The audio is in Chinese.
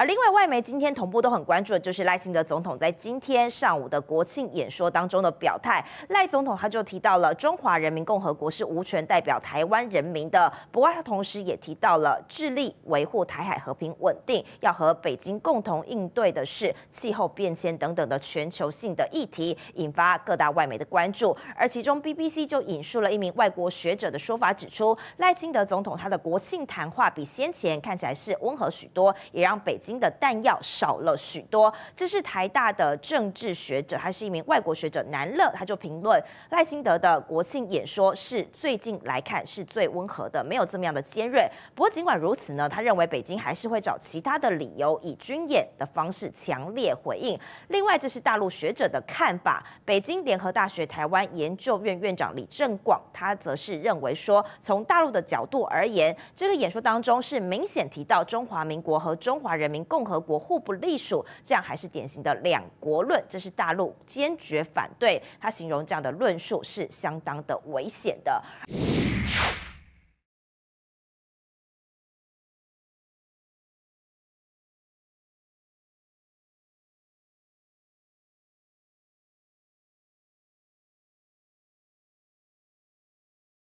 而另外，外媒今天同步都很关注的，就是赖清德总统在今天上午的国庆演说当中的表态。赖总统他就提到了中华人民共和国是无权代表台湾人民的，不过他同时也提到了致力维护台海和平稳定，要和北京共同应对的是气候变迁等等的全球性的议题，引发各大外媒的关注。而其中 BBC 就引述了一名外国学者的说法，指出赖清德总统他的国庆谈话比先前看起来是温和许多，也让北京。的弹药少了许多。这是台大的政治学者，还是一名外国学者南乐，他就评论赖清德的国庆演说是最近来看是最温和的，没有这么样的尖锐。不过尽管如此呢，他认为北京还是会找其他的理由，以军演的方式强烈回应。另外，这是大陆学者的看法。北京联合大学台湾研究院院长李正广，他则是认为说，从大陆的角度而言，这个演说当中是明显提到中华民国和中华人。民共和国互不隶属，这样还是典型的两国论，这是大陆坚决反对。他形容这样的论述是相当的危险的。